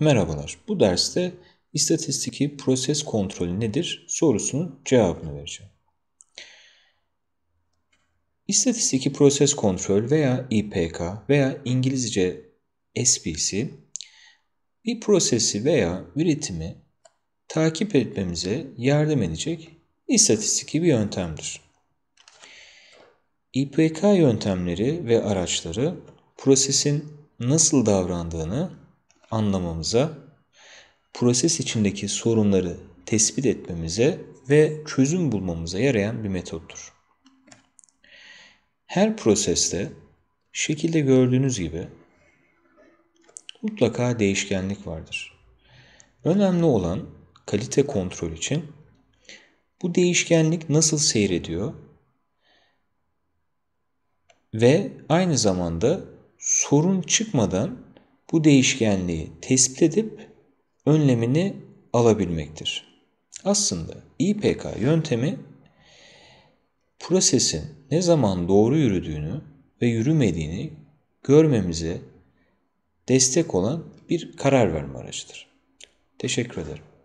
Merhabalar. Bu derste istatistiki proses kontrolü nedir sorusunun cevabını vereceğim. İstatistiki proses kontrol veya IPK veya İngilizce SPC bir prosesi veya üretimi takip etmemize yardım edecek istatistiki bir yöntemdir. IPK yöntemleri ve araçları prosesin nasıl davrandığını anlamamıza, proses içindeki sorunları tespit etmemize ve çözüm bulmamıza yarayan bir metottur. Her proseste şekilde gördüğünüz gibi mutlaka değişkenlik vardır. Önemli olan kalite kontrol için bu değişkenlik nasıl seyrediyor ve aynı zamanda sorun çıkmadan bu değişkenliği tespit edip önlemini alabilmektir. Aslında İPK yöntemi prosesin ne zaman doğru yürüdüğünü ve yürümediğini görmemize destek olan bir karar verme aracıdır. Teşekkür ederim.